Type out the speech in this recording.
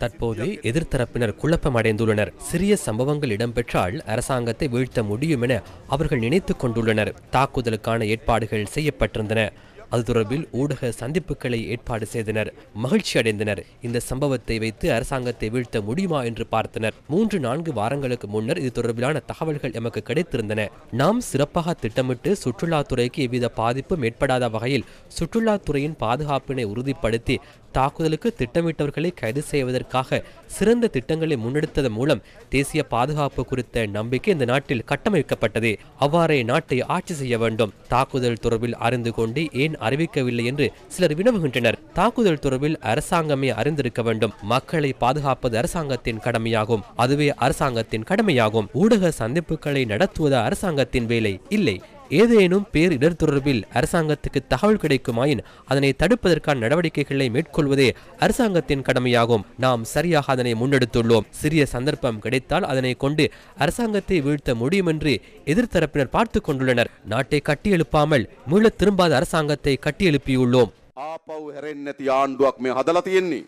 தற்போது எதிர்த்தரப்பினர் குழப்பம் அடைந்துள்ளனர் சிறிய சம்பவங்கள் இடம்பெற்றால் அரசாங்கத்தை வீழ்த்த முடியும் என அவர்கள் நினைத்துக் கொண்டுள்ளனர் தாக்குதலுக்கான ஏற்பாடுகள் செய்யப்பட்டிருந்தன அது தொடர்பில் ஊடக சந்திப்புகளை ஏற்பாடு செய்தனர் மகிழ்ச்சி அடைந்தனர் இந்த சம்பவத்தை வைத்து அரசாங்கத்தை வீழ்த்த முடியுமா என்று பார்த்தனர் மூன்று நான்கு வாரங்களுக்கு முன்னர் இது தொடர்பிலான தகவல்கள் எமக்கு கிடைத்திருந்தன நாம் சிறப்பாக திட்டமிட்டு சுற்றுலாத்துறைக்கு எவ்வித பாதிப்பும் ஏற்படாத வகையில் சுற்றுலாத்துறையின் பாதுகாப்பினை உறுதிப்படுத்தி தாக்குதலுக்கு திட்டமிட்டவர்களை கைது செய்வதற்காக சிறந்த திட்டங்களை முன்னெடுத்ததன் மூலம் தேசிய பாதுகாப்பு குறித்த நம்பிக்கை இந்த நாட்டில் கட்டமைக்கப்பட்டது அவ்வாறே நாட்டை ஆட்சி செய்ய வேண்டும் தாக்குதல் தொடர்பில் அறிந்து கொண்டு ஏன் அறிவிக்கவில்லை என்று சிலர் வினவுகின்றனர் தாக்குதல் தொடர்பில் அரசாங்கமே அறிந்திருக்க வேண்டும் மக்களை பாதுகாப்பது அரசாங்கத்தின் கடமையாகும் அதுவே அரசாங்கத்தின் கடமையாகும் ஊடக சந்திப்புகளை நடத்துவது அரசாங்கத்தின் வேலை இல்லை ஏதேனும் பேரிடர் தொடர்பில் அரசாங்கத்துக்கு தகவல் கிடைக்குமாயின் அதனை தடுப்பதற்கான நடவடிக்கைகளை மேற்கொள்வதே அரசாங்கத்தின் கடமையாகும் நாம் சரியாக அதனை முன்னெடுத்துள்ளோம் சிறிய சந்தர்ப்பம் கிடைத்தால் அதனை கொண்டு அரசாங்கத்தை வீழ்த்த முடியும் என்று எதிர்த்தரப்பினர் பார்த்து கொண்டுள்ளனர் நாட்டை கட்டியெழுப்பாமல் மீள திரும்பாத அரசாங்கத்தை கட்டியெழுப்பியுள்ளோம் ආපව් හැරෙන්නේ